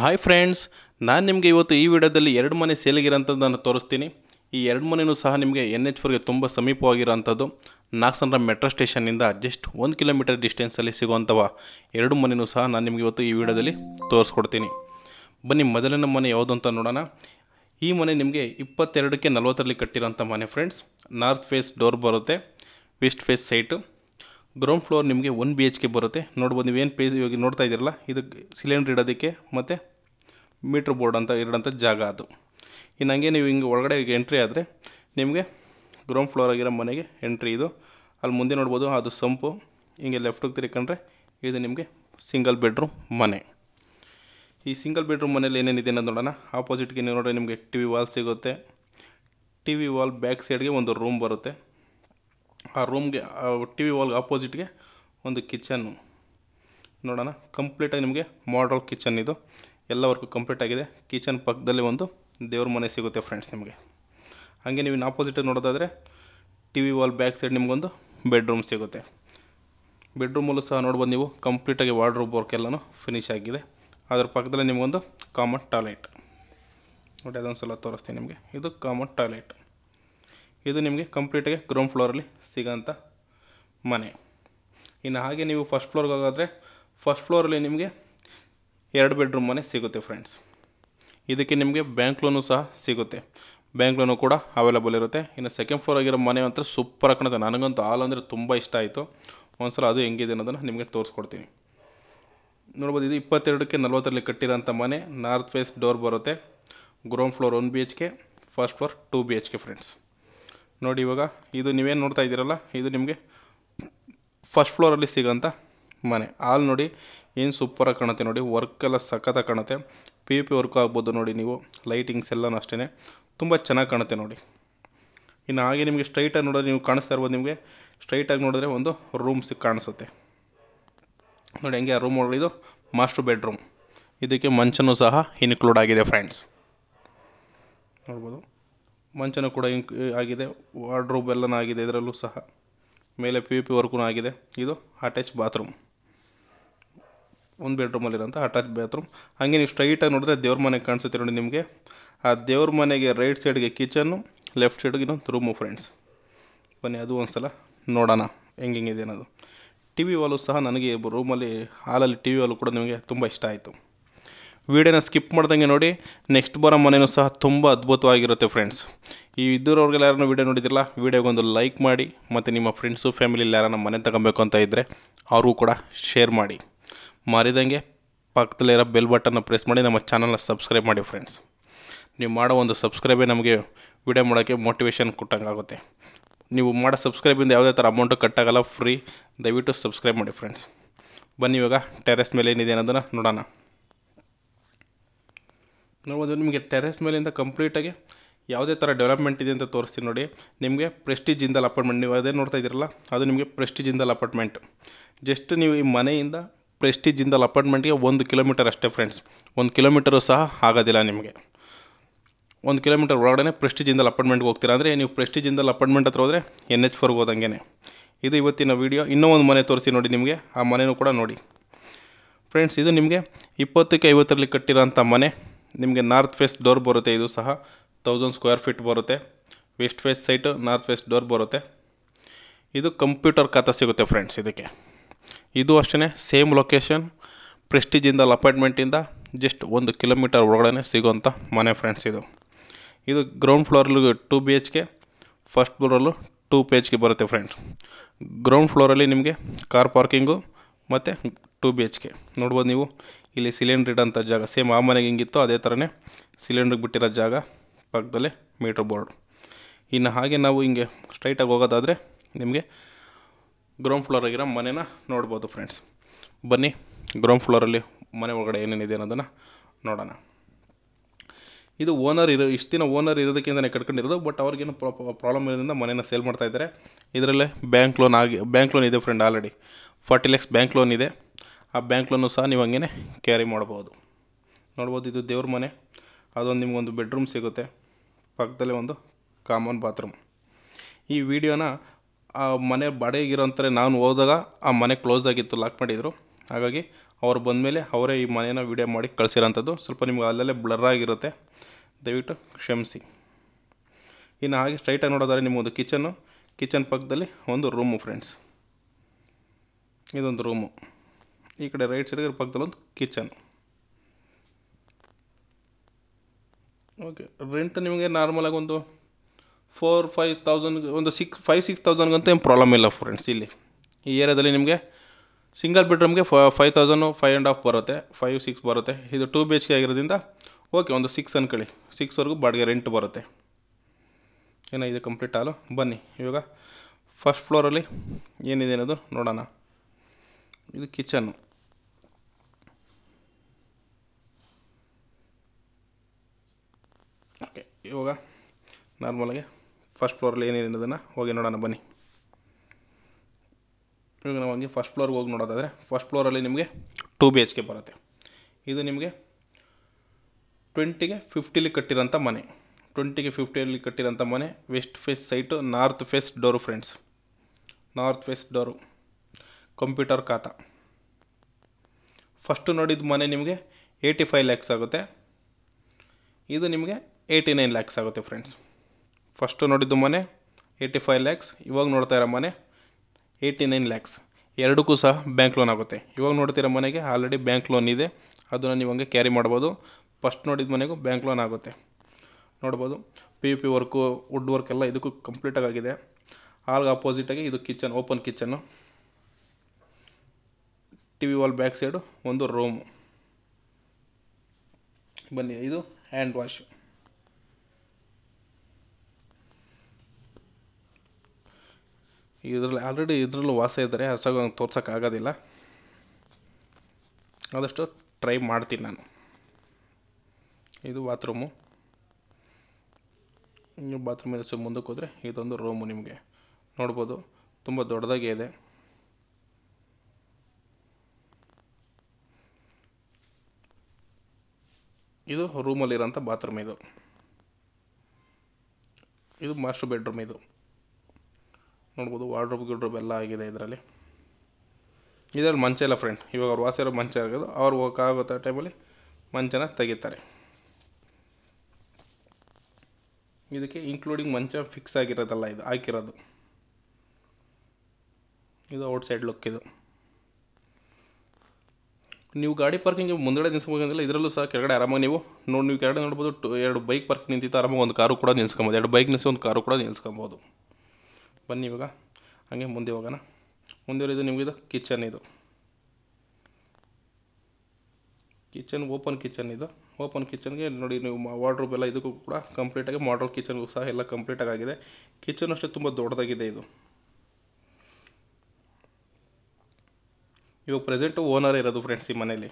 hi friends ನಾನು ನಿಮಗೆ ಇವತ್ತು ಈ ವಿಡಿಯೋದಲ್ಲಿ ಎರಡು ಮನೆ ನಾನು ತೋರಿಸ್ತೀನಿ ಈ ಎರಡು ಮನೆಯೂ ಸಹ ನಿಮಗೆ ಎನ್ ಎಚ್ ಫೋರ್ಗೆ ತುಂಬ ಸಮೀಪವಾಗಿರೋಂಥದ್ದು ನಾಗಸಂದ್ರ ಮೆಟ್ರೋ ಸ್ಟೇಷನ್ನಿಂದ ಜಸ್ಟ್ ಒಂದು ಕಿಲೋಮೀಟರ್ ಡಿಸ್ಟೆನ್ಸಲ್ಲಿ ಸಿಗುವಂಥವ ಎರಡು ಮನೆಯೂ ಸಹ ನಾನು ನಿಮಗೆ ಇವತ್ತು ಈ ವಿಡಿಯೋದಲ್ಲಿ ತೋರಿಸ್ಕೊಡ್ತೀನಿ ಬನ್ನಿ ಮೊದಲನೇ ಮನೆ ಯಾವುದು ಅಂತ ನೋಡೋಣ ಈ ಮನೆ ನಿಮಗೆ ಇಪ್ಪತ್ತೆರಡಕ್ಕೆ ನಲವತ್ತರಲ್ಲಿ ಕಟ್ಟಿರೋಂಥ ಮನೆ ಫ್ರೆಂಡ್ಸ್ ನಾರ್ತ್ ಫೇಸ್ ಡೋರ್ ಬರುತ್ತೆ west face site ground floor ನಿಮಗೆ ಒನ್ ಬಿ ಎಚ್ ಕೆ ಬರುತ್ತೆ ನೋಡ್ಬೋದು ನೀವೇನು ಪೇಜ್ ಇವಾಗ ನೋಡ್ತಾ ಇದ್ದೀರಲ್ಲ ಇದು ಸಿಲಿಂಡ್ರ್ ಇಡೋದಕ್ಕೆ ಮತ್ತು ಮೀಟ್ರ್ ಬೋರ್ಡ್ ಅಂತ ಇರೋಂಥ ಜಾಗ ಅದು ಇನ್ನು ಹಂಗೆ ನೀವು ಹಿಂಗೆ ಒಳಗಡೆ ಈಗ ಎಂಟ್ರಿ ಆದರೆ ನಿಮಗೆ ಗ್ರೌಂಡ್ ಫ್ಲೋರ್ ಆಗಿರೋ ಮನೆಗೆ ಎಂಟ್ರಿ ಇದು ಅಲ್ಲಿ ಮುಂದೆ ನೋಡ್ಬೋದು ಅದು ಸಂಪು ಹಿಂಗೆ ಲೆಫ್ಟಿಗೆ ತಿರ್ಕೊಂಡ್ರೆ ಇದು ನಿಮಗೆ ಸಿಂಗಲ್ ಬೆಡ್ರೂಮ್ ಮನೆ ಈ ಸಿಂಗಲ್ ಬೆಡ್ರೂಮ್ ಮನೇಲಿ ಏನೇನಿದೆ ಅನ್ನೋದು ನೋಡೋಣ ಆಪೋಸಿಟ್ಗೆ ನೀವು ನೋಡಿದ್ರೆ ನಿಮಗೆ ಟಿ ವಿ ವಾಲ್ ಸಿಗುತ್ತೆ ಟಿ ವಿ ವಾಲ್ ಬ್ಯಾಕ್ ಸೈಡ್ಗೆ ಒಂದು ರೂಮ್ ಬರುತ್ತೆ ಆ ರೂಮ್ಗೆ ಟಿ ವಿ ವಾಲ್ಗೆ ಅಪೋಸಿಟ್ಗೆ ಒಂದು ಕಿಚನ್ನು ನೋಡೋಣ ಕಂಪ್ಲೀಟಾಗಿ ನಿಮಗೆ ಮಾಡ್ರಲ್ ಕಿಚನ್ ಇದು ಎಲ್ಲ ವರ್ಕು ಕಂಪ್ಲೀಟ್ ಆಗಿದೆ ಕಿಚನ್ ಪಕ್ಕದಲ್ಲಿ ಒಂದು ದೇವ್ರ ಮನೆ ಸಿಗುತ್ತೆ ಫ್ರೆಂಡ್ಸ್ ನಿಮಗೆ ಹಾಗೆ ನೀವು ಇನ್ನು ಆಪೋಸಿಟ್ ನೋಡೋದಾದರೆ T V wall back side ನಿಮಗೊಂದು ಬೆಡ್ರೂಮ್ ಸಿಗುತ್ತೆ ಬೆಡ್ರೂಮಲ್ಲೂ ಸಹ ನೋಡ್ಬೋದು ನೀವು ಕಂಪ್ಲೀಟಾಗಿ ವಾರ್ಡ್ರೋಬ್ ವರ್ಕ್ ಎಲ್ಲನೂ ಫಿನಿಶ್ ಆಗಿದೆ ಅದ್ರ ಪಕ್ಕದಲ್ಲಿ ನಿಮಗೊಂದು ಕಾಮನ್ ಟಾಯ್ಲೆಟ್ ನೋಡಿ ಅದೊಂದು ಸಲ ತೋರಿಸ್ತೀನಿ ನಿಮಗೆ ಇದು ಕಾಮನ್ ಟಾಯ್ಲೆಟ್ ಇದು ನಿಮಗೆ ಕಂಪ್ಲೀಟಾಗಿ ಗ್ರೌಂಡ್ ಫ್ಲೋರಲ್ಲಿ ಸಿಗೋಂಥ ಮನೆ ಇನ್ನು ಹಾಗೆ ನೀವು ಫಸ್ಟ್ ಫ್ಲೋರ್ಗೆ ಹೋಗೋದ್ರೆ ಫಸ್ಟ್ ಫ್ಲೋರಲ್ಲಿ ನಿಮಗೆ ಎರಡು ಬೆಡ್ರೂಮ್ ಮನೆ ಸಿಗುತ್ತೆ ಫ್ರೆಂಡ್ಸ್ ಇದಕ್ಕೆ ನಿಮಗೆ ಬ್ಯಾಂಕ್ ಲೋನು ಸಹ ಸಿಗುತ್ತೆ ಬ್ಯಾಂಕ್ ಲೋನು ಕೂಡ ಅವೈಲೇಬಲ್ ಇರುತ್ತೆ ಇನ್ನು ಸೆಕೆಂಡ್ ಫ್ಲೋರ್ ಆಗಿರೋ ಮನೆ ಅಂತ ಸೂಪರ್ ಕಾಣುತ್ತೆ ನನಗಂತೂ ಹಾಲು ಅಂದರೆ ತುಂಬ ಇಷ್ಟ ಆಯಿತು ಒಂದ್ಸಲ ಅದು ಹೆಂಗಿದೆ ಅನ್ನೋದನ್ನು ನಿಮಗೆ ತೋರಿಸ್ಕೊಡ್ತೀನಿ ನೋಡ್ಬೋದು ಇದು ಇಪ್ಪತ್ತೆರಡಕ್ಕೆ ನಲ್ವತ್ತರಲ್ಲಿ ಕಟ್ಟಿರೋಂಥ ಮನೆ ನಾರ್ತ್ ವೆಸ್ಟ್ ಡೋರ್ ಬರುತ್ತೆ ground floor one B H K first floor two B H K friends ನೋಡಿ ಇವಾಗ ಇದು ನೀವೇನು ನೋಡ್ತಾ ಇದ್ದೀರಲ್ಲ ಇದು ನಿಮಗೆ ಫಸ್ಟ್ ಫ್ಲೋರಲ್ಲಿ ಸಿಗೋಂಥ ಮನೆ ಆಲ್ ನೋಡಿ ಏನು ಸೂಪರಾಗಿ ಕಾಣುತ್ತೆ ನೋಡಿ ವರ್ಕೆಲ್ಲ ಸಖತ್ತಾಗಿ ಕಾಣುತ್ತೆ ಪಿ ಯು ಪಿ ವರ್ಕು ಆಗ್ಬೋದು ನೋಡಿ ನೀವು ಲೈಟಿಂಗ್ಸ್ ಎಲ್ಲನೂ ಅಷ್ಟೇ ತುಂಬ ಚೆನ್ನಾಗಿ ಕಾಣುತ್ತೆ ನೋಡಿ ಇನ್ನು ಹಾಗೆ ನಿಮಗೆ ಸ್ಟ್ರೈಟಾಗಿ ನೋಡೋದು ನೀವು ಕಾಣಿಸ್ತಾ ಇರ್ಬೋದು ನಿಮಗೆ ಸ್ಟ್ರೈಟಾಗಿ ನೋಡಿದ್ರೆ ಒಂದು ರೂಮ್ಸ್ ಕಾಣಿಸುತ್ತೆ ನೋಡಿ ಹಂಗೆ ಆ ರೂಮ್ ಇದು ಮಾಸ್ಟರ್ ಬೆಡ್ರೂಮ್ ಇದಕ್ಕೆ ಮಂಚನೂ ಸಹ ಇನ್ಕ್ಲೂಡ್ ಆಗಿದೆ ಫ್ರೆಂಡ್ಸ್ ನೋಡ್ಬೋದು ಮಂಚನೂ ಕೂಡ ಇಂಕ್ ಆಗಿದೆ ವಾರ್ಡ್ರೋಬ್ ಎಲ್ಲನೂ ಆಗಿದೆ ಇದರಲ್ಲೂ ಸಹ ಮೇಲೆ ಪಿ ಯು ಪಿ ವರ್ಕೂ ಆಗಿದೆ ಇದು ಅಟ್ಯಾಚ್ ಬಾತ್ರೂಮ್ ಒಂದು ಬೆಡ್ರೂಮಲ್ಲಿರೋಂಥ ಅಟ್ಯಾಚ್ ಬಾತ್ರೂಮ್ ಹಾಗೆ ನೀವು ಸ್ಟ್ರೈಟಾಗಿ ನೋಡಿದ್ರೆ ದೇವ್ರ ಮನೆ ಕಾಣಿಸುತ್ತೆ ನೋಡಿ ನಿಮಗೆ ಆ ದೇವ್ರ ಮನೆಗೆ ರೈಟ್ ಸೈಡ್ಗೆ ಕಿಚನ್ನು ಲೆಫ್ಟ್ ಸೈಡ್ಗೆ ಇನ್ನೊಂದು ರೂಮು ಫ್ರೆಂಡ್ಸ್ ಬನ್ನಿ ಅದು ಒಂದು ಸಲ ನೋಡೋಣ ಹೆಂಗೆ ಹೆಂಗಿದೆ ಅನ್ನೋದು ಟಿ ವಿ ವಾಲು ಸಹ ನನಗೆ ರೂಮಲ್ಲಿ ಹಾಲಲ್ಲಿ ಟಿ ವಿ ವಾಲು ಕೂಡ ನಿಮಗೆ ತುಂಬ ಇಷ್ಟ ಆಯಿತು ವೀಡಿಯೋನ ಸ್ಕಿಪ್ ಮಾಡ್ದಂಗೆ ನೋಡಿ ನೆಕ್ಸ್ಟ್ ಬರೋ ಮನೆಯೂ ಸಹ ತುಂಬ ಅದ್ಭುತವಾಗಿರುತ್ತೆ ಫ್ರೆಂಡ್ಸ್ ಈ ಇದ್ದರವ್ರಿಗೆಲ್ಲ ಯಾರನ್ನೂ ವೀಡಿಯೋ ನೋಡಿದಿರಲ್ಲ ವೀಡಿಯೋಗೊಂದು ಲೈಕ್ ಮಾಡಿ ಮತ್ತು ನಿಮ್ಮ ಫ್ರೆಂಡ್ಸು ಫ್ಯಾಮಿಲಿಯಲ್ಲಿ ಯಾರನ್ನ ಮನೆ ತಗೊಬೇಕು ಅಂತ ಇದ್ದರೆ ಅವ್ರಿಗೂ ಕೂಡ ಶೇರ್ ಮಾಡಿ ಮಾರಿದಂಗೆ ಪಕ್ಕದಲ್ಲಿರೋ ಬೆಲ್ ಬಟನ್ನ ಪ್ರೆಸ್ ಮಾಡಿ ನಮ್ಮ ಚಾನಲ್ನ ಸಬ್ಸ್ಕ್ರೈಬ್ ಮಾಡಿ ಫ್ರೆಂಡ್ಸ್ ನೀವು ಮಾಡೋ ಒಂದು ಸಬ್ಸ್ಕ್ರೈಬೇ ನಮಗೆ ವೀಡಿಯೋ ಮಾಡೋಕ್ಕೆ ಮೋಟಿವೇಶನ್ ಕೊಟ್ಟಂಗೆ ಆಗುತ್ತೆ ನೀವು ಮಾಡೋ ಸಬ್ಸ್ಕ್ರೈಬಿಂದ ಯಾವುದೇ ಥರ ಅಮೌಂಟು ಕಟ್ಟಾಗಲ್ಲ ಫ್ರೀ ದಯವಿಟ್ಟು ಸಬ್ಸ್ಕ್ರೈಬ್ ಮಾಡಿ ಫ್ರೆಂಡ್ಸ್ ಬನ್ನಿ ಇವಾಗ ಟೆರೆಸ್ ಮೇಲೆ ಏನಿದೆ ಅನ್ನೋದನ್ನು ನೋಡೋಣ ನೋಡ್ಬೋದು ನಿಮಗೆ ಟೆರೆಸ್ ಮೇಲಿಂದ ಕಂಪ್ಲೀಟಾಗಿ ಯಾವುದೇ ಥರ ಡೆವಲಪ್ಮೆಂಟ್ ಇದೆ ಅಂತ ತೋರಿಸ್ತೀನಿ ನೋಡಿ ನಿಮಗೆ ಪ್ರೆಸ್ಟೀಜ್ ಇಂದಲ್ ಅಪಾರ್ಟ್ಮೆಂಟ್ ನೀವು ಅದೇ ನೋಡ್ತಾ ಇದ್ದೀರಲ್ಲ ಅದು ನಿಮಗೆ ಪ್ರೆಸ್ಟೀಜ್ ಅಪಾರ್ಟ್ಮೆಂಟ್ ಜಸ್ಟ್ ನೀವು ಈ ಮನೆಯಿಂದ ಪ್ರೆಸ್ಟೀಜ್ ಇಂದಲ್ ಅಪಾರ್ಟ್ಮೆಂಟ್ಗೆ ಒಂದು ಕಿಲೋಮೀಟರ್ ಅಷ್ಟೇ ಫ್ರೆಂಡ್ಸ್ ಒಂದು ಕಿಲೋಮೀಟರು ಸಹ ಆಗೋದಿಲ್ಲ ನಿಮಗೆ ಒಂದು ಕಿಲೋಮೀಟರ್ ಒಳಗಡೆ ಪ್ರೆಸ್ಟೀಜ್ ಅಪಾರ್ಟ್ಮೆಂಟ್ಗೆ ಹೋಗ್ತೀರಾ ಅಂದರೆ ನೀವು ಪ್ರೆಸ್ಟೀಜ್ ಅಪಾರ್ಟ್ಮೆಂಟ್ ಹತ್ರ ಹೋದರೆ ಎನ್ ಎಚ್ ಫೋರ್ಗೆ ಹೋದಂಗೆ ಇದು ಇವತ್ತಿನ ವೀಡಿಯೋ ಇನ್ನೂ ಒಂದು ಮನೆ ತೋರಿಸಿ ನೋಡಿ ನಿಮಗೆ ಆ ಮನೆಯೂ ಕೂಡ ನೋಡಿ ಫ್ರೆಂಡ್ಸ್ ಇದು ನಿಮಗೆ ಇಪ್ಪತ್ತಕ್ಕೆ ಐವತ್ತರಲ್ಲಿ ಕಟ್ಟಿರೋಂಥ ಮನೆ ನಿಮಗೆ ನಾರ್ತ್ ಫೇಸ್ ಡೋರ್ ಬರುತ್ತೆ ಇದು ಸಹ ತೌಸಂಡ್ ಸ್ಕ್ವೇರ್ ಫೀಟ್ ಬರುತ್ತೆ west face site north west door ಬರುತ್ತೆ ಇದು ಕಂಪ್ಯೂಟರ್ ಖಾತೆ ಸಿಗುತ್ತೆ ಫ್ರೆಂಡ್ಸ್ ಇದಕ್ಕೆ ಇದು ಅಷ್ಟೇ ಸೇಮ್ ಲೊಕೇಶನ್ ಪ್ರೆಸ್ಟೀಜಿಂದ ಅಪಾರ್ಟ್ಮೆಂಟಿಂದ ಜಸ್ಟ್ ಒಂದು ಕಿಲೋಮೀಟರ್ ಒಳಗಡೆ ಸಿಗೋಂಥ ಮನೆ ಫ್ರೆಂಡ್ಸ್ ಇದು ಇದು ಗ್ರೌಂಡ್ ಫ್ಲೋರಲ್ಲೂ two B H K first ಫ್ಲೋರಲ್ಲೂ ಟೂ ಪಿ ಎಚ್ ಕೆ ಬರುತ್ತೆ ಫ್ರೆಂಡ್ಸ್ ಗ್ರೌಂಡ್ ಫ್ಲೋರಲ್ಲಿ ನಿಮಗೆ ಕಾರ್ ಪಾರ್ಕಿಂಗು ಮತ್ತು ಟೂ ಬಿ ಎಚ್ ಕೆ ನೋಡ್ಬೋದು ನೀವು ಇಲ್ಲಿ ಸಿಲಿಂಡ್ರ್ ಇಡೋಂಥ ಜಾಗ ಸೇಮ್ ಆ ಮನೆಗೆ ಹೆಂಗಿತ್ತು ಅದೇ ಥರನೇ ಸಿಲಿಂಡ್ರಿಗೆ ಬಿಟ್ಟಿರೋ ಜಾಗ ಪಕ್ಕದಲ್ಲೇ ಮೀಟ್ರ್ ಬೋರ್ಡ್ ಇನ್ನು ಹಾಗೆ ನಾವು ಹಿಂಗೆ ಸ್ಟ್ರೈಟಾಗಿ ಹೋಗೋದಾದರೆ ನಿಮಗೆ ಗ್ರೌಂಡ್ ಫ್ಲೋರ್ ಆಗಿರೋ ಮನೆನ ನೋಡ್ಬೋದು ಫ್ರೆಂಡ್ಸ್ ಬನ್ನಿ ಗ್ರೌಂಡ್ ಫ್ಲೋರಲ್ಲಿ ಮನೆ ಒಳಗಡೆ ಏನೇನಿದೆ ಅನ್ನೋದನ್ನು ನೋಡೋಣ ಇದು ಓನರ್ ಇರೋ ಇಷ್ಟು ದಿನ ಓನರ್ ಇರೋದಕ್ಕಿಂತಲೇ ಕಟ್ಕೊಂಡಿರೋದು ಬಟ್ ಅವ್ರಿಗೇನು ಪ್ರಾಬ್ಲಮ್ ಇರೋದ್ರಿಂದ ಮನೇನ ಸೇಲ್ ಮಾಡ್ತಾಯಿದ್ದಾರೆ ಇದರಲ್ಲೇ ಬ್ಯಾಂಕ್ ಲೋನ್ ಆಗಿ ಬ್ಯಾಂಕ್ ಲೋನ್ ಇದೆ friend already forty lakhs bank loan ಇದೆ ಆ ಬ್ಯಾಂಕ್ ಲೋನು ಸಹ ನೀವು ಹಂಗೇ ಕ್ಯಾರಿ ಮಾಡ್ಬೋದು ನೋಡ್ಬೋದು ಇದು ದೇವ್ರ ಮನೆ ಅದೊಂದು ನಿಮಗೊಂದು ಬೆಡ್ರೂಮ್ ಸಿಗುತ್ತೆ ಪಕ್ಕದಲ್ಲೇ ಒಂದು ಕಾಮನ್ ಬಾತ್ರೂಮ್ ಈ ವಿಡಿಯೋನ ಆ ಮನೆ ಬಾಡಿಗೆಗಿರೋಂಥರೆ ನಾನು ಹೋದಾಗ ಆ ಮನೆ ಕ್ಲೋಸ್ ಆಗಿತ್ತು ಲಾಕ್ ಮಾಡಿದರು ಹಾಗಾಗಿ ಅವ್ರು ಬಂದಮೇಲೆ ಅವರೇ ಈ ಮನೆನ ವೀಡಿಯೋ ಮಾಡಿ ಕಳಿಸಿರೋಂಥದ್ದು ಸ್ವಲ್ಪ ನಿಮ್ಗೆ ಅಲ್ಲಲ್ಲೇ ಬ್ಲರ್ ಆಗಿರುತ್ತೆ ದಯವಿಟ್ಟು ಕ್ಷಮಿಸಿ ಇನ್ನು ಹಾಗೆ ಸ್ಟ್ರೈಟಾಗಿ ನೋಡೋದಾದ್ರೆ ನಿಮ್ಮೊಂದು ಕಿಚನ್ನು ಕಿಚನ್ ಪಕ್ಕದಲ್ಲಿ ಒಂದು ರೂಮು ಫ್ರೆಂಡ್ಸ್ ಇದೊಂದು ರೂಮು ಈ ಕಡೆ ರೈಟ್ ಸೈಡ್ಗೆ ಪಕ್ಕದಲ್ಲಿ ಒಂದು ಕಿಚನ್ ಓಕೆ ರೆಂಟ್ ನಿಮಗೆ ನಾರ್ಮಲಾಗಿ ಒಂದು ಫೋರ್ ಫೈವ್ ತೌಸಂಡ್ ಒಂದು ಸಿಕ್ ಫೈವ್ ಸಿಕ್ಸ್ ತೌಸಂಡ್ಗಂತ ಏನು ಪ್ರಾಬ್ಲಮ್ ಇಲ್ಲ ಫ್ರೆಂಡ್ಸ್ ಇಲ್ಲಿ ಈ ಏರಿಯಾದಲ್ಲಿ ನಿಮಗೆ ಸಿಂಗಲ್ ಬೆಡ್ರೂಮ್ಗೆ five thousand five and half ಬರುತ್ತೆ ಫೈವ್ ಸಿಕ್ಸ್ ಬರುತ್ತೆ ಇದು ಟೂ ಬಿ ಎಚ್ ಕೆ ಆಗಿರೋದ್ರಿಂದ ಓಕೆ ಒಂದು ಸಿಕ್ಸ್ ಅಂದ್ಕೊಳ್ಳಿ ಸಿಕ್ಸ್ವರೆಗೂ ಬಾಡಿಗೆ ರೆಂಟ್ ಬರುತ್ತೆ ಏನೋ ಕಂಪ್ಲೀಟ್ ಆಲು ಬನ್ನಿ ಇವಾಗ ಫಸ್ಟ್ ಫ್ಲೋರಲ್ಲಿ ಏನಿದೆ ಅನ್ನೋದು ನೋಡೋಣ ಇದು ಕಿಚನ್ನು ಓಕೆ ಇವಾಗ ನಾರ್ಮಲಾಗಿ ಫಸ್ಟ್ ಫ್ಲೋರಲ್ಲಿ ಏನೇನಿರೋದನ್ನು ಹೋಗಿ ನೋಡೋಣ ಬನ್ನಿ ಇವಾಗ ನಾವು ಫಸ್ಟ್ ಫ್ಲೋರ್ಗೆ ಹೋಗಿ ನೋಡೋದಾದರೆ ಫಸ್ಟ್ ಫ್ಲೋರಲ್ಲಿ ನಿಮಗೆ ಟು ಬಿ ಎಚ್ ಕೆ ಬರುತ್ತೆ ಇದು ನಿಮಗೆ ಟ್ವೆಂಟಿಗೆ ಫಿಫ್ಟಿಲಿ ಕಟ್ಟಿರೋಂಥ ಮನೆ ಟ್ವೆಂಟಿಗೆ ಫಿಫ್ಟಿಯಲ್ಲಿ ಕಟ್ಟಿರೋಂಥ ಮನೆ west face site north face door friends north face door computer ಖಾತಾ ಫಸ್ಟು ನೋಡಿದ ಮನೆ ನಿಮಗೆ ಏಯ್ಟಿ ಫೈವ್ ಲ್ಯಾಕ್ಸ್ ಆಗುತ್ತೆ ಇದು ನಿಮಗೆ ಏಯ್ಟಿ ನೈನ್ ಲ್ಯಾಕ್ಸ್ ಆಗುತ್ತೆ ಫ್ರೆಂಡ್ಸ್ ಫಸ್ಟು ನೋಡಿದ್ದು ಮನೆ ಏಯ್ಟಿ ಫೈವ್ ಲ್ಯಾಕ್ಸ್ ಇವಾಗ ನೋಡ್ತಾ ಇರೋ ಮನೆ ಏಯ್ಟಿ ನೈನ್ ಲ್ಯಾಕ್ಸ್ ಎರಡಕ್ಕೂ ಸಹ ಬ್ಯಾಂಕ್ ಲೋನ್ ಆಗುತ್ತೆ ಇವಾಗ ನೋಡ್ತಿರೋ ಮನೆಗೆ ಆಲ್ರೆಡಿ ಬ್ಯಾಂಕ್ ಲೋನ್ ಇದೆ ಅದನ್ನು ನೀವು ಹಂಗೆ ಕ್ಯಾರಿ ಮಾಡ್ಬೋದು ಫಸ್ಟ್ ನೋಡಿದ ಮನೆಗೂ ಬ್ಯಾಂಕ್ ಲೋನ್ ಆಗುತ್ತೆ ನೋಡ್ಬೋದು P U P work wood work ಎಲ್ಲ ಇದಕ್ಕೂ ಕಂಪ್ಲೀಟಾಗಿದೆ ಆಲ್ಗೆ ಅಪೋಸಿಟಾಗಿ ಇದು kitchen open kitchen T V wall back side ಒಂದು ರೂಮು ಬನ್ನಿ ಇದು ಹ್ಯಾಂಡ್ ವಾಶ್ ಇದರಲ್ಲಿ ಆಲ್ರೆಡಿ ಇದರಲ್ಲೂ ವಾಸ ಇದ್ದರೆ ಅಷ್ಟಾಗ ತೋರ್ಸೋಕ್ಕಾಗೋದಿಲ್ಲ ಆದಷ್ಟು ಟ್ರೈ ಮಾಡ್ತೀನಿ ನಾನು ಇದು ಬಾತ್ರೂಮು ಬಾತ್ರೂಮಿನ ಮುಂದಕ್ಕೆ ಹೋದರೆ ಇದೊಂದು ರೂಮು ನಿಮಗೆ ನೋಡ್ಬೋದು ತುಂಬ ದೊಡ್ಡದಾಗೇ ಇದೆ ಇದು ರೂಮಲ್ಲಿರೋಂಥ ಬಾತ್ರೂಮ್ ಇದು ಇದು ಮಾಸ್ಟರ್ ಬೆಡ್ರೂಮ್ ಇದು ನೋಡ್ಬೋದು ವಾರ್ಡ್ರೂಬ್ ಗಿಡ್ರೂಬ್ ಎಲ್ಲ ಆಗಿದೆ ಇದರಲ್ಲಿ ಇದರಲ್ಲಿ ಮಂಚ ಇಲ್ಲ ಫ್ರೆಂಡ್ ಇವಾಗ ಅವ್ರು ವಾಸಿರೋ ಮಂಚ ಆಗೋದು ಅವ್ರು ಹೋಗೋಕ್ಕಾಗುತ್ತ ಟೈಮಲ್ಲಿ ಮಂಚನ ತೆಗಿತಾರೆ ಇದಕ್ಕೆ ಇನ್ಕ್ಲೂಡಿಂಗ್ ಮಂಚ ಫಿಕ್ಸ್ ಆಗಿರೋದಲ್ಲ ಇದು ಹಾಕಿರೋದು ಇದು ಔಟ್ಸೈಡ್ ಲುಕ್ ಇದು ನೀವು ಗಾಡಿ ಪಾರ್ಕಿಂಗ್ ಮುಂದಡೆ ನಿಲ್ಸ್ಬೇಕಂದ್ರೆ ಇದರಲ್ಲೂ ಸಹ ಕೆಳಗಡೆ ಆರಾಮಾಗಿ ನೀವು ನೋಡಿ ನೀವು ಕೆಳಗಡೆ ನೋಡ್ಬೋದು ಟು ಎರಡು ಬೈಕ್ ಪಾರ್ಕ್ ನಿಂತಿತ್ತು ಆರಾಮಾಗಿ ಒಂದು ಕಾರು ಕೂಡ ನಿಲ್ಸ್ಕೊಬೋದು ಎರಡು ಬೈಕ್ ನಿಲ್ಸಿ ಒಂದು ಕಾರು ಕೂಡ ನಿಲ್ಸ್ಕೊಬೋದು ಬನ್ನಿ ಇವಾಗ ಹಾಗೆ ಮುಂದೆ ಹೋಗೋಣ ಮುಂದೆ ಇದು ಇದು ಕಿಚನ್ ಇದು ಕಿಚನ್ ಓಪನ್ ಕಿಚನ್ ಇದು ಓಪನ್ ಕಿಚನ್ಗೆ ನೋಡಿ ನೀವು ವಾರ್ಡ್ರೂಬ್ ಎಲ್ಲ ಇದಕ್ಕೂ ಕೂಡ ಕಂಪ್ಲೀಟಾಗಿ ಮಾಡಲ್ ಕಿಚನ್ಗೂ ಸಹ ಎಲ್ಲ ಕಂಪ್ಲೀಟಾಗಿ ಆಗಿದೆ ಕಿಚನ್ ಅಷ್ಟೇ ತುಂಬ ದೊಡ್ಡದಾಗಿದೆ ಇದು ಇವಾಗ ಪ್ರೆಸೆಂಟು ಓನರ್ ಇರೋದು ಫ್ರೆಂಡ್ಸ್ ಈ ಮನೇಲಿ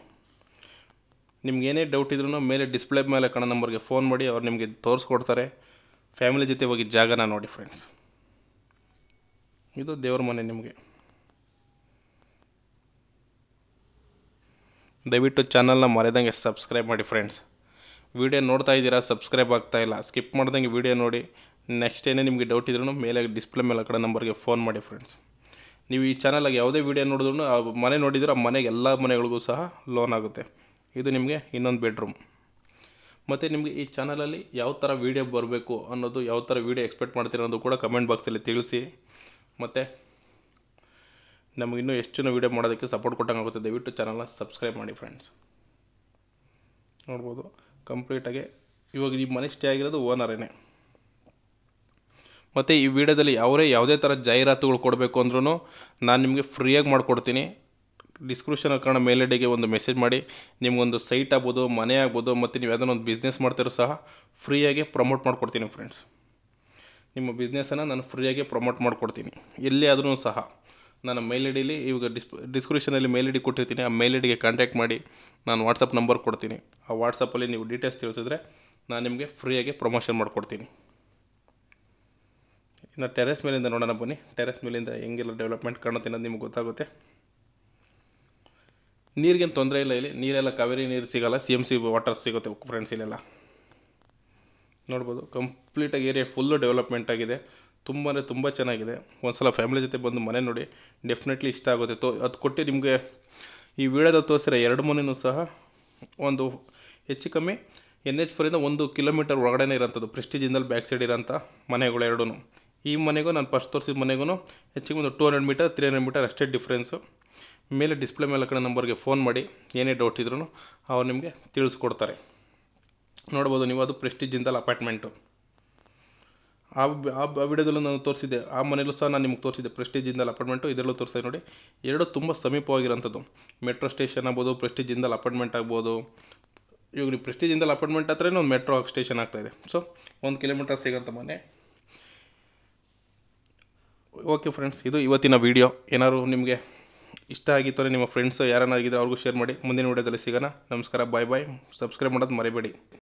ನಿಮ್ಗೇನೇ ಡೌಟ್ ಇದ್ರೂ ಮೇಲೆ ಡಿಸ್ಪ್ಲೇ ಮೇಲೆ ಕಣ ನಂಬರ್ಗೆ ಫೋನ್ ಮಾಡಿ ಅವ್ರು ನಿಮಗೆ ತೋರಿಸ್ಕೊಡ್ತಾರೆ ಫ್ಯಾಮಿಲಿ ಜೊತೆ ಹೋಗಿ ಜಾಗನ ನೋಡಿ ಫ್ರೆಂಡ್ಸ್ ಇದು ದೇವ್ರ ಮನೆ ನಿಮಗೆ ದಯವಿಟ್ಟು ಚಾನಲ್ನ ಮರೆದಂಗೆ ಸಬ್ಸ್ಕ್ರೈಬ್ ಮಾಡಿ ಫ್ರೆಂಡ್ಸ್ ವಿಡಿಯೋ ನೋಡ್ತಾ ಇದ್ದೀರಾ ಸಬ್ಸ್ಕ್ರೈಬ್ ಆಗ್ತಾ ಇಲ್ಲ ಸ್ಕಿಪ್ ಮಾಡ್ದಂಗೆ ವಿಡಿಯೋ ನೋಡಿ ನೆಕ್ಸ್ಟ್ ಏನೇ ನಿಮಗೆ ಡೌಟ್ ಇದ್ರೂ ಮೇಲೆ ಡಿಸ್ಪ್ಲೇ ಮೇಲೆ ಕಡೆ ನಂಬರ್ಗೆ ಫೋನ್ ಮಾಡಿ ಫ್ರೆಂಡ್ಸ್ ನೀವು ಈ ಚಾನಲಾಗಿ ಯಾವುದೇ ವೀಡಿಯೋ ನೋಡಿದ್ರು ಆ ಮನೆ ನೋಡಿದರೆ ಆ ಮನೆಗೆ ಎಲ್ಲ ಮನೆಗಳಿಗೂ ಸಹ ಲೋನ್ ಆಗುತ್ತೆ ಇದು ನಿಮಗೆ ಇನ್ನೊಂದು ಬೆಡ್ರೂಮ್ ಮತ್ತು ನಿಮಗೆ ಈ ಚಾನಲಲ್ಲಿ ಯಾವ ಥರ ವೀಡಿಯೋ ಬರಬೇಕು ಅನ್ನೋದು ಯಾವ ಥರ ವೀಡಿಯೋ ಎಕ್ಸ್ಪೆಕ್ಟ್ ಮಾಡ್ತೀರ ಅನ್ನೋದು ಕೂಡ ಕಮೆಂಟ್ ಬಾಕ್ಸಲ್ಲಿ ತಿಳಿಸಿ ಮತ್ತು ನಮಗಿನ್ನೂ ಎಷ್ಟು ಜನ ವೀಡಿಯೋ ಮಾಡೋದಕ್ಕೆ ಸಪೋರ್ಟ್ ಕೊಟ್ಟಂಗೆ ಆಗುತ್ತೆ ದಯವಿಟ್ಟು ಚಾನಲ್ನ ಸಬ್ಸ್ಕ್ರೈಬ್ ಮಾಡಿ ಫ್ರೆಂಡ್ಸ್ ನೋಡ್ಬೋದು ಕಂಪ್ಲೀಟಾಗಿ ಇವಾಗ ಈ ಮನೆ ಸ್ಟೇ ಆಗಿರೋದು ಓನರೇನೆ ಮತ್ತು ಈ ವಿಡಿಯೋದಲ್ಲಿ ಅವರೇ ಯಾವುದೇ ಥರ ಜಾಹೀರಾತುಗಳು ಕೊಡಬೇಕು ಅಂದ್ರೂ ನಾನು ನಿಮಗೆ ಫ್ರೀಯಾಗಿ ಮಾಡಿಕೊಡ್ತೀನಿ ಡಿಸ್ಕ್ರಿಪ್ಷನ್ ಕಾರಣ ಐಡಿಗೆ ಒಂದು ಮೆಸೇಜ್ ಮಾಡಿ ನಿಮಗೊಂದು ಸೈಟ್ ಆಗ್ಬೋದು ಮನೆ ಆಗ್ಬೋದು ಮತ್ತು ನೀವು ಯಾವುದೋ ಒಂದು ಬಿಸ್ನೆಸ್ ಮಾಡ್ತಿರೋ ಸಹ ಫ್ರೀಯಾಗಿ ಪ್ರಮೋಟ್ ಮಾಡಿಕೊಡ್ತೀನಿ ಫ್ರೆಂಡ್ಸ್ ನಿಮ್ಮ ಬಿಸ್ನೆಸ್ಸನ್ನು ನಾನು ಫ್ರೀಯಾಗಿ ಪ್ರಮೋಟ್ ಮಾಡಿಕೊಡ್ತೀನಿ ಎಲ್ಲಿ ಆದರೂ ಸಹ ನಾನು ಮೇಲ್ ಐಡಿಲಿ ಇವಾಗ ಡಿಸ್ ಡಿಸ್ಕ್ರಿಪ್ಷನಲ್ಲಿ ಮೇಲ್ ಐಡಿ ಕೊಟ್ಟಿರ್ತೀನಿ ಆ ಮೇಲ್ ಐಡಿಗೆ ಕಾಂಟ್ಯಾಕ್ಟ್ ಮಾಡಿ ನಾನು ವಾಟ್ಸಪ್ ನಂಬರ್ ಕೊಡ್ತೀನಿ ಆ ವಾಟ್ಸಪ್ಪಲ್ಲಿ ನೀವು ಡೀಟೇಲ್ಸ್ ತಿಳಿಸಿದ್ರೆ ನಾನು ನಿಮಗೆ ಫ್ರೀಯಾಗಿ ಪ್ರಮೋಷನ್ ಮಾಡಿಕೊಡ್ತೀನಿ ಇನ್ನು ಟೆರೆಸ್ ಮೇಲಿಂದ ನೋಡೋಣ ಬನ್ನಿ ಟೆರೆಸ್ ಮೇಲಿಂದ ಹೆಂಗೆಲ್ಲ ಡೆವಲಪ್ಮೆಂಟ್ ಕಾಣುತ್ತೆ ಅನ್ನೋದು ನಿಮ್ಗೆ ಗೊತ್ತಾಗುತ್ತೆ ನೀರಿಗೇನು ತೊಂದರೆ ಇಲ್ಲ ಇಲ್ಲಿ ನೀರೆಲ್ಲ ಕಾವೇರಿ ನೀರು ಸಿಗೋಲ್ಲ ಸಿ ಎಮ್ ಸಿ ವಾಟರ್ ಸಿಗುತ್ತೆ ಫ್ರೆಂಡ್ಸ್ ಇಲ್ಲೆಲ್ಲ ನೋಡ್ಬೋದು ಕಂಪ್ಲೀಟಾಗಿ ಏರಿಯಾ ಫುಲ್ಲು ಡೆವಲಪ್ಮೆಂಟ್ ಆಗಿದೆ ತುಂಬ ಅಂದರೆ ತುಂಬ ಚೆನ್ನಾಗಿದೆ ಒಂದು ಸಲ ಫ್ಯಾಮಿಲಿ ಜೊತೆ ಬಂದು ಮನೆ ನೋಡಿ ಡೆಫಿನೆಟ್ಲಿ ಇಷ್ಟ ಆಗುತ್ತೆ ತೋ ಅದು ಕೊಟ್ಟು ನಿಮಗೆ ಈ ವಿಡಿಯೋದಲ್ಲಿ ತೋರಿಸಿರೋ ಎರಡು ಮನೆಯೂ ಸಹ ಒಂದು ಹೆಚ್ಚು ಕಮ್ಮಿ ಎನ್ ಎಚ್ ಫೋರಿಂದ ಒಂದು ಕಿಲೋಮೀಟರ್ ಒಳಗಡೆ ಇರೋಂಥದ್ದು ಪ್ರೆಸ್ಟೀಜಿಂದಲ್ಲಿ ಬ್ಯಾಕ್ ಸೈಡ್ ಇರೋಂಥ ಮನೆಗಳು ಎರಡೂ ಈ ಮನೆಗೂ ನಾನು ಫಸ್ಟ್ ತೋರಿಸಿದ ಮನೆಗೂ ಹೆಚ್ಚಿಗೆ ಒಂದು two hundred metre three hundred metre ಅಷ್ಟೇ ಡಿಫ್ರೆನ್ಸು ಮೇಲೆ ಡಿಸ್ಪ್ಲೇ ಮೇಲೆ ಕಡೆ ನಂಬರ್ಗೆ ಫೋನ್ ಮಾಡಿ ಏನೇ ಡೌಟ್ಸ್ ಇದ್ರೂ ಅವ್ರು ನಿಮಗೆ ತಿಳಿಸ್ಕೊಡ್ತಾರೆ ನೋಡ್ಬೋದು ನೀವು ಅದು ಪ್ರೆಸ್ಟೀಜ್ ಅಪಾರ್ಟ್ಮೆಂಟು ಆ ಆ ವಿಡಿಯೋದಲ್ಲೂ ನಾನು ತೋರಿಸಿದ್ದೆ ಆ ಮನೆಯಲ್ಲೂ ಸಹ ನಾನು ನಿಮ್ಗೆ ತೋರಿಸಿದ್ದೆ ಪ್ರೆಸ್ಟೀಜ್ ಜಿಂದಾಲ್ ಅಪಾರ್ಟ್ಮೆಂಟು ಇದರಲ್ಲೂ ತೋರಿಸಿದೆ ನೋಡಿ ಎರಡು ತುಂಬ ಸಮೀಪವಾಗಿರೋಂಥದ್ದು ಮೆಟ್ರೋ ಸ್ಟೇಷನ್ ಆಗ್ಬೋದು ಪ್ರೆಸ್ಟೀಜ್ ಅಪಾರ್ಟ್ಮೆಂಟ್ ಆಗ್ಬೋದು ಇವಾಗ ನೀವು ಪ್ರೆಸ್ಟೀಜ್ ಅಪಾರ್ಟ್ಮೆಂಟ್ ಹತ್ರನೇ ಒಂದು ಮೆಟ್ರೋ ಸ್ಟೇಷನ್ ಆಗ್ತಾಯಿದೆ ಸೊ ಒಂದು ಕಿಲೋಮೀಟರ್ ಸಿಗೋಂಥ ಮನೆ ಓಕೆ ಫ್ರೆಂಡ್ಸ್ ಇದು ಇವತ್ತಿನ ವೀಡಿಯೋ ಏನಾದ್ರು ನಿಮಗೆ ಇಷ್ಟ ಆಗಿತ್ತು ಅಂದರೆ ನಿಮ್ಮ ಫ್ರೆಂಡ್ಸು ಯಾರನ್ನಾಗಿದ್ದರೆ ಅವ್ರಿಗೂ ಶೇರ್ ಮಾಡಿ ಮುಂದಿನ ವೀಡಿಯೋದಲ್ಲಿ ಸಿಗೋಣ ನಮಸ್ಕಾರ ಬಾಯ್ ಬಾಯ್ ಸಬ್ಸ್ಕ್ರೈಬ್ ಮಾಡೋದು ಮರಿಬೇಡಿ